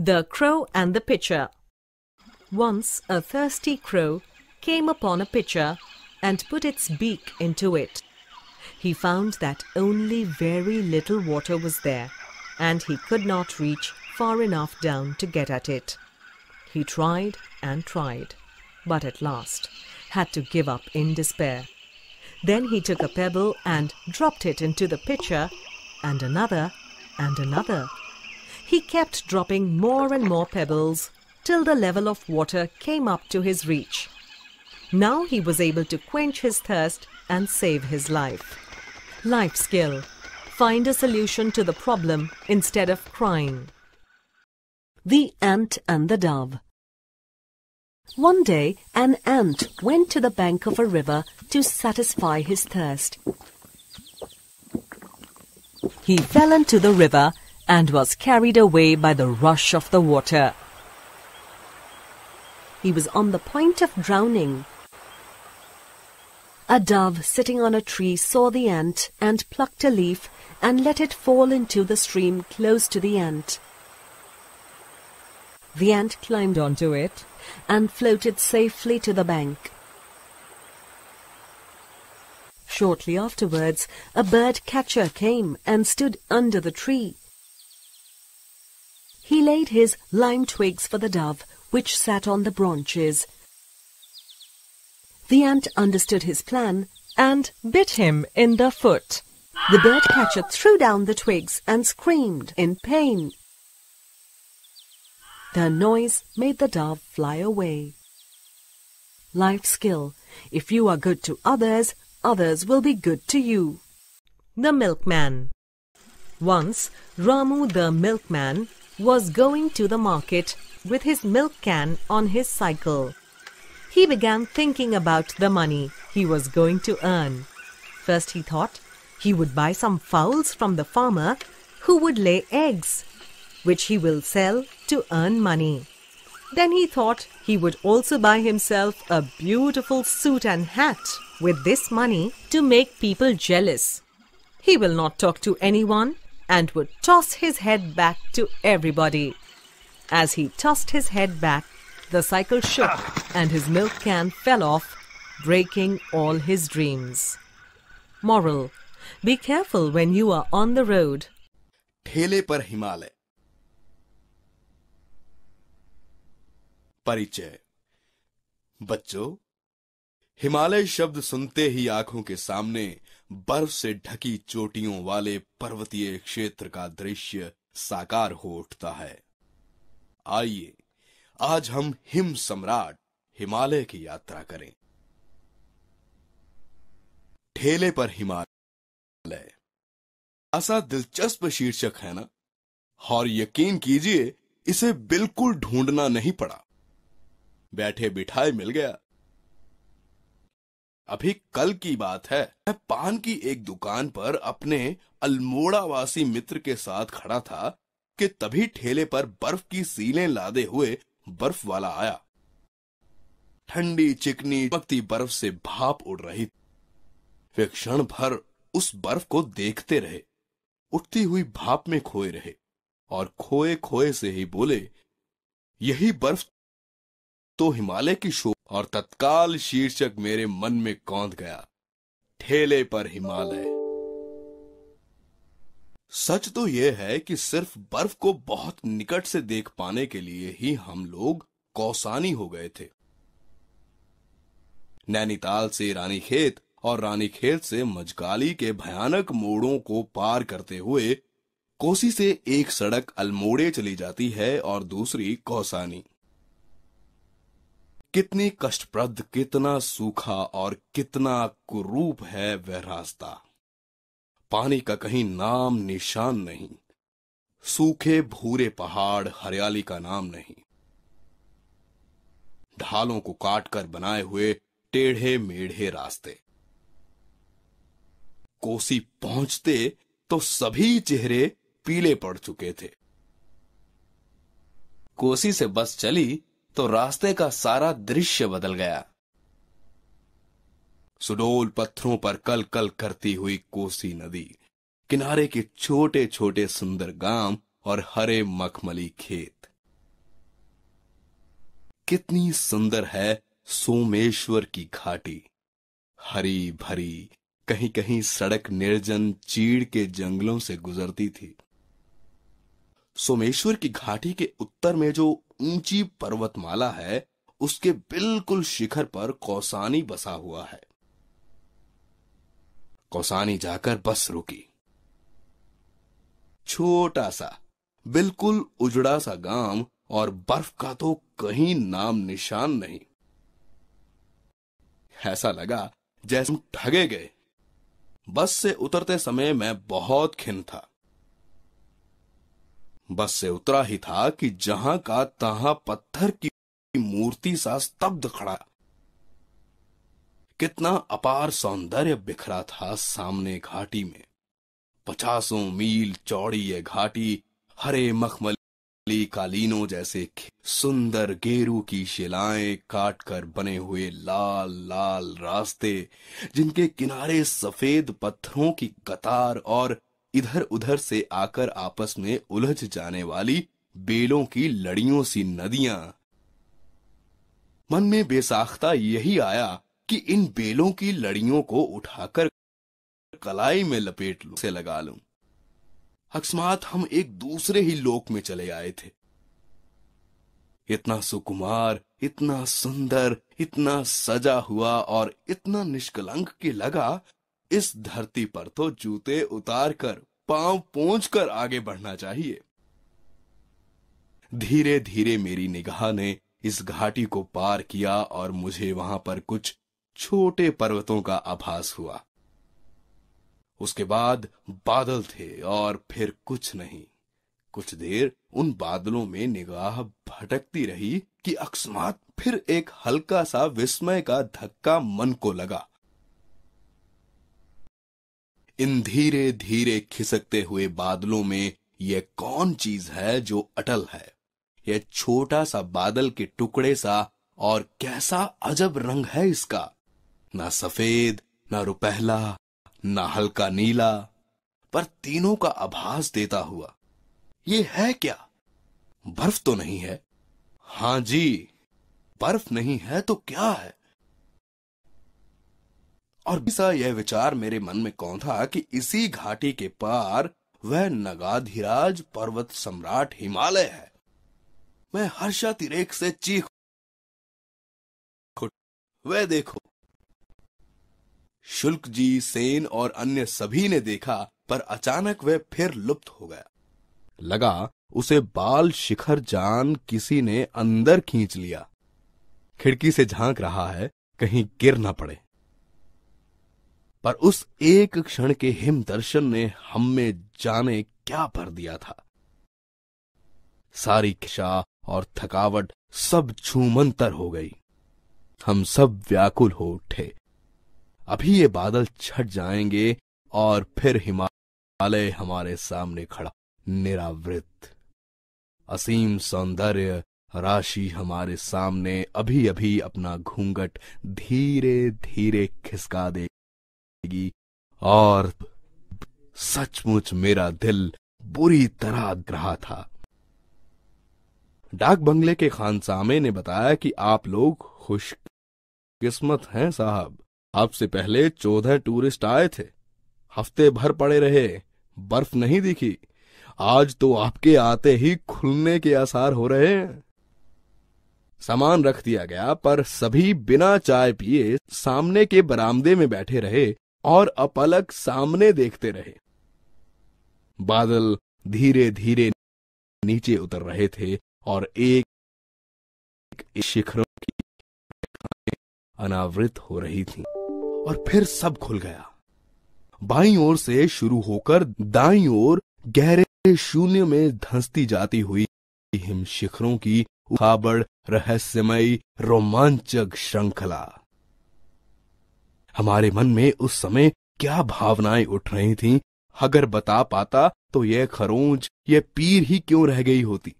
The Crow and the Pitcher Once a thirsty crow came upon a pitcher and put its beak into it. He found that only very little water was there and he could not reach far enough down to get at it. He tried and tried, but at last had to give up in despair. Then he took a pebble and dropped it into the pitcher and another and another he kept dropping more and more pebbles till the level of water came up to his reach. Now he was able to quench his thirst and save his life. Life skill. Find a solution to the problem instead of crying. The Ant and the Dove One day, an ant went to the bank of a river to satisfy his thirst. He fell into the river and was carried away by the rush of the water. He was on the point of drowning. A dove sitting on a tree saw the ant and plucked a leaf and let it fall into the stream close to the ant. The ant climbed onto it and floated safely to the bank. Shortly afterwards, a bird catcher came and stood under the tree he laid his lime twigs for the dove, which sat on the branches. The ant understood his plan and bit him in the foot. The bird catcher threw down the twigs and screamed in pain. The noise made the dove fly away. Life skill. If you are good to others, others will be good to you. The Milkman Once, Ramu the milkman was going to the market with his milk can on his cycle. He began thinking about the money he was going to earn. First, he thought he would buy some fowls from the farmer who would lay eggs, which he will sell to earn money. Then he thought he would also buy himself a beautiful suit and hat with this money to make people jealous. He will not talk to anyone and would toss his head back to everybody. As he tossed his head back, the cycle shook and his milk can fell off, breaking all his dreams. Moral Be careful when you are on the road. ठेले पर हिमालय परिचय बच्चों हिमालय शब्द सुनते ही आंखों के सामने बर्फ से ढकी चोटियों वाले पर्वतीय क्षेत्र का दृश्य साकार हो उठता है आइए आज हम हिम सम्राट हिमालय की यात्रा करें ठेले पर हिमालय ऐसा दिलचस्प शीर्षक है ना और यकीन कीजिए इसे बिल्कुल ढूंढना नहीं पड़ा बैठे बिठाए मिल गया अभी कल की बात है मैं पान की एक दुकान पर अपने अल्मोड़ावासी मित्र के साथ खड़ा था कि तभी ठेले पर बर्फ की सीलें लादे हुए बर्फ वाला आया ठंडी चिकनी पकती बर्फ से भाप उड़ रही वे क्षण भर उस बर्फ को देखते रहे उठती हुई भाप में खोए रहे और खोए खोए से ही बोले यही बर्फ तो हिमालय की शो और तत्काल शीर्षक मेरे मन में कौंध गया ठेले पर हिमालय सच तो यह है कि सिर्फ बर्फ को बहुत निकट से देख पाने के लिए ही हम लोग कौसानी हो गए थे नैनीताल से रानीखेत और रानीखेत से मजकाली के भयानक मोड़ों को पार करते हुए कोसी से एक सड़क अल्मोड़े चली जाती है और दूसरी कौसानी कितनी कष्टप्रद कितना सूखा और कितना कुरूप है वह रास्ता पानी का कहीं नाम निशान नहीं सूखे भूरे पहाड़ हरियाली का नाम नहीं ढालों को काटकर बनाए हुए टेढ़े मेढ़े रास्ते कोसी पहुंचते तो सभी चेहरे पीले पड़ चुके थे कोसी से बस चली तो रास्ते का सारा दृश्य बदल गया सुडोल पत्थरों पर कल कल करती हुई कोसी नदी किनारे के छोटे छोटे सुंदर गांव और हरे मखमली खेत कितनी सुंदर है सोमेश्वर की घाटी हरी भरी कहीं कहीं सड़क निर्जन चीड़ के जंगलों से गुजरती थी सोमेश्वर की घाटी के उत्तर में जो ऊंची पर्वतमाला है उसके बिल्कुल शिखर पर कौसानी बसा हुआ है कौसानी जाकर बस रुकी छोटा सा बिल्कुल उजड़ा सा गांव और बर्फ का तो कहीं नाम निशान नहीं ऐसा लगा जैसे ठगे गए बस से उतरते समय मैं बहुत खिन था बस से उतरा ही था कि जहां का तहां पत्थर की मूर्ति सा स्तब्ध खड़ा कितना अपार सौंदर्य बिखरा था सामने घाटी में पचासों मील चौड़ी ये घाटी हरे मखमली कालीनों जैसे सुंदर गेरू की शिलाएं काटकर बने हुए लाल लाल रास्ते जिनके किनारे सफेद पत्थरों की कतार और इधर उधर से आकर आपस में उलझ जाने वाली बेलों की लड़ियों सी नदियां मन में बेसाख्ता यही आया कि इन बेलों की लड़ियों को उठाकर कलाई में लपेट लू से लगा लू अकस्मात हम एक दूसरे ही लोक में चले आए थे इतना सुकुमार इतना सुंदर इतना सजा हुआ और इतना निष्कलंक के लगा इस धरती पर तो जूते उतार कर पांव कर आगे बढ़ना चाहिए धीरे धीरे मेरी निगाह ने इस घाटी को पार किया और मुझे वहां पर कुछ छोटे पर्वतों का आभास हुआ उसके बाद बादल थे और फिर कुछ नहीं कुछ देर उन बादलों में निगाह भटकती रही कि अकस्मात फिर एक हल्का सा विस्मय का धक्का मन को लगा इन धीरे धीरे खिसकते हुए बादलों में यह कौन चीज है जो अटल है यह छोटा सा बादल के टुकड़े सा और कैसा अजब रंग है इसका ना सफेद ना रुपहला ना हल्का नीला पर तीनों का आभास देता हुआ ये है क्या बर्फ तो नहीं है हां जी बर्फ नहीं है तो क्या है और बिसा यह विचार मेरे मन में कौन था कि इसी घाटी के पार वह नगाधिराज पर्वत सम्राट हिमालय है मैं हर्षातिरेक से चीख वह देखो शुल्क जी सेन और अन्य सभी ने देखा पर अचानक वह फिर लुप्त हो गया लगा उसे बाल शिखर जान किसी ने अंदर खींच लिया खिड़की से झांक रहा है कहीं गिर ना पड़े पर उस एक क्षण के हिम दर्शन ने हम में जाने क्या भर दिया था सारी खिशा और थकावट सब छूमंतर हो गई हम सब व्याकुल हो उठे अभी ये बादल छट जाएंगे और फिर हिमालय हमारे सामने खड़ा निरावृत असीम सौंदर्य राशि हमारे सामने अभी अभी अपना घूंघट धीरे धीरे खिसका दे जाएगी और सचमुच मेरा दिल बुरी तरह रहा था डाक बंगले के खानसामे ने बताया कि आप लोग खुश किस्मत हैं साहब आपसे पहले चौदह टूरिस्ट आए थे हफ्ते भर पड़े रहे बर्फ नहीं दिखी आज तो आपके आते ही खुलने के आसार हो रहे हैं सामान रख दिया गया पर सभी बिना चाय पिए सामने के बरामदे में बैठे रहे और अपलक सामने देखते रहे बादल धीरे धीरे नीचे उतर रहे थे और एक शिखरों की अनावृत हो रही थी और फिर सब खुल गया बाई ओर से शुरू होकर दाई ओर गहरे शून्य में धंसती जाती हुई हिम शिखरों की उखाबड़ रहस्यमयी रोमांचक श्रृंखला हमारे मन में उस समय क्या भावनाएं उठ रही थी अगर बता पाता तो यह खरोंच यह पीर ही क्यों रह गई होती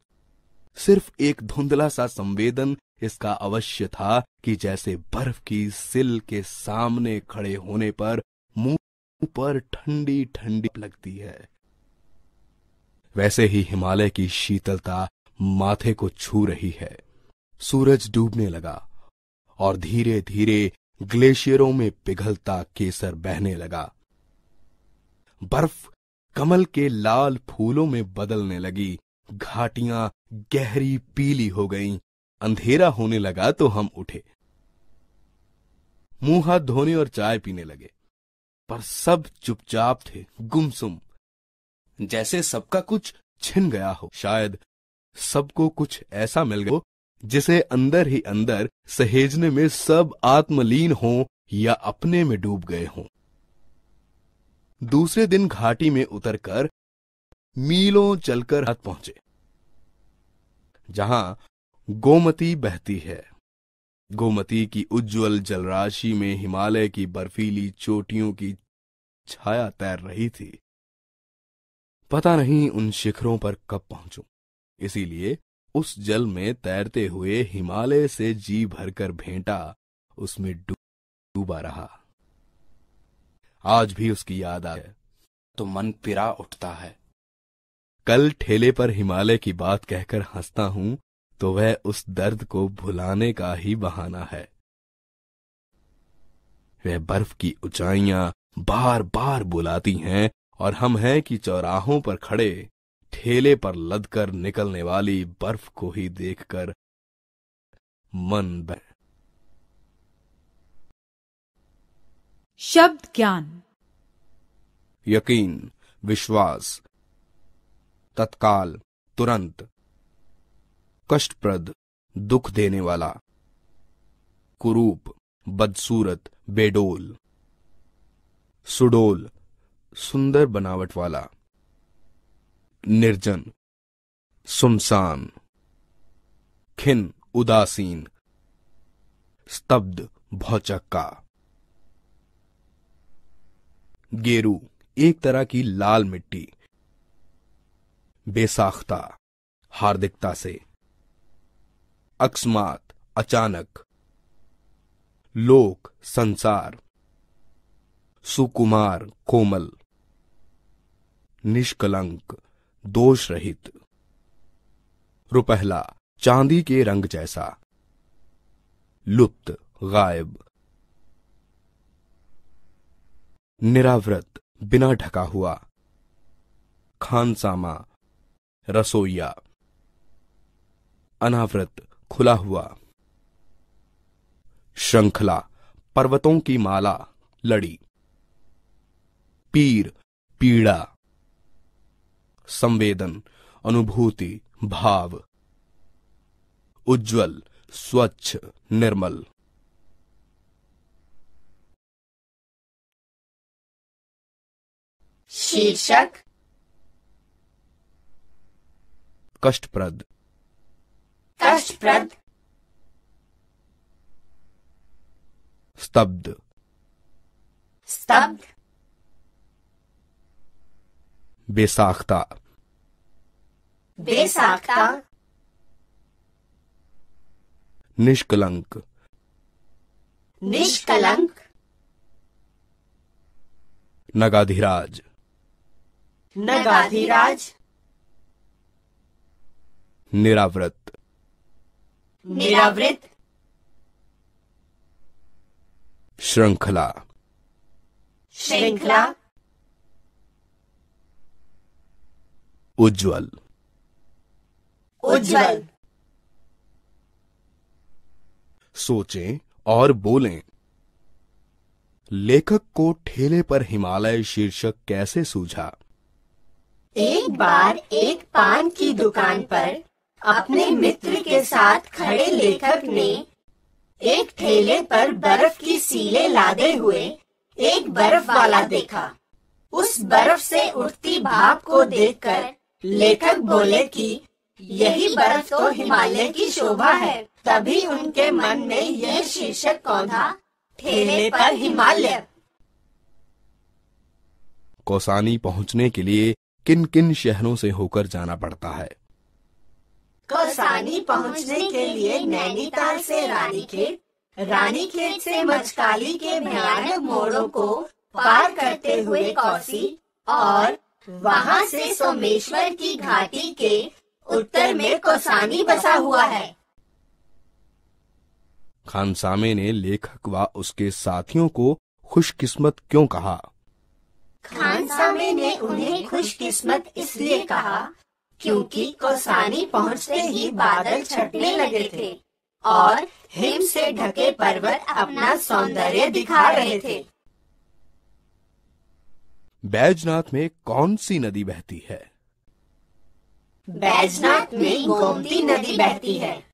सिर्फ एक धुंधला सा संवेदन इसका अवश्य था कि जैसे बर्फ की सिल के सामने खड़े होने पर मुंह पर ठंडी ठंडी लगती है वैसे ही हिमालय की शीतलता माथे को छू रही है सूरज डूबने लगा और धीरे धीरे ग्लेशियरों में पिघलता केसर बहने लगा बर्फ कमल के लाल फूलों में बदलने लगी घाटियां गहरी पीली हो गईं, अंधेरा होने लगा तो हम उठे मुंह हाथ धोने और चाय पीने लगे पर सब चुपचाप थे गुमसुम जैसे सबका कुछ छिन गया हो शायद सबको कुछ ऐसा मिल गया जिसे अंदर ही अंदर सहेजने में सब आत्मलीन हो या अपने में डूब गए हों दूसरे दिन घाटी में उतरकर मीलों चलकर हाथ पहुंचे जहां गोमती बहती है गोमती की उज्जवल जलराशि में हिमालय की बर्फीली चोटियों की छाया तैर रही थी पता नहीं उन शिखरों पर कब पहुंचू इसीलिए उस जल में तैरते हुए हिमालय से जी भरकर भेंटा उसमें डूबा रहा आज भी उसकी याद आ तो मन पिरा उठता है कल ठेले पर हिमालय की बात कहकर हंसता हूं तो वह उस दर्द को भुलाने का ही बहाना है वह बर्फ की ऊंचाइयां बार बार बुलाती हैं और हम हैं कि चौराहों पर खड़े ठेले पर लदकर निकलने वाली बर्फ को ही देखकर मन बह शब्द ज्ञान यकीन विश्वास तत्काल तुरंत कष्टप्रद दुख देने वाला कुरूप बदसूरत बेडोल सुडोल सुंदर बनावट वाला निर्जन सुमसान खिन उदासीन स्तब्ध भौचक्का गेरू एक तरह की लाल मिट्टी बेसाख्ता हार्दिकता से अकस्मात अचानक लोक संसार सुकुमार कोमल निष्कलंक दोष रहित रुपहला चांदी के रंग जैसा लुप्त गायब निरावृत बिना ढका हुआ खानसामा रसोईया अनावृत खुला हुआ श्रृंखला पर्वतों की माला लड़ी पीर पीड़ा संवेदन अनुभूति भाव उज्जवल स्वच्छ निर्मल शीर्षक कष्टप्रद कष्टप्रद स्तब्ध स्तब्ध बेसाख्ता बेसाख्ता निष्कलंक निष्कलंक नगाधिराज नगाधिराज निरावृत निरावृत श्रृंखला श्रृंखला उज्जवल उज्जवल सोचें और बोलें लेखक को ठेले पर हिमालय शीर्षक कैसे सूझा एक बार एक पान की दुकान पर अपने मित्र के साथ खड़े लेखक ने एक ठेले पर बर्फ की सीले लादे हुए एक बर्फ वाला देखा उस बर्फ से उठती भाप को देखकर लेखक बोले कि यही बर्फ तो हिमालय की शोभा है तभी उनके मन में यह शीर्षक कौधा ठेले पर हिमालय कौसानी पहुंचने के लिए किन किन शहरों से होकर जाना पड़ता है कौसानी पहुंचने के लिए नैनीताल से रानीखेत रानीखेत से मचकाली के भयानक मोड़ों को पार करते हुए कौसी और वहाँ से सोमेश्वर की घाटी के उत्तर में कोसानी बसा हुआ है खानसामे ने लेखक व उसके साथियों को खुशकिस्मत क्यों कहा खानसामे ने उन्हें खुशकिस्मत इसलिए कहा क्योंकि कोसानी पहुँचते ही बादल छटने लगे थे और हिम से ढके पर्वत अपना सौंदर्य दिखा रहे थे बैजनाथ में कौन सी नदी बहती है बैजनाथ में गोमती नदी बहती है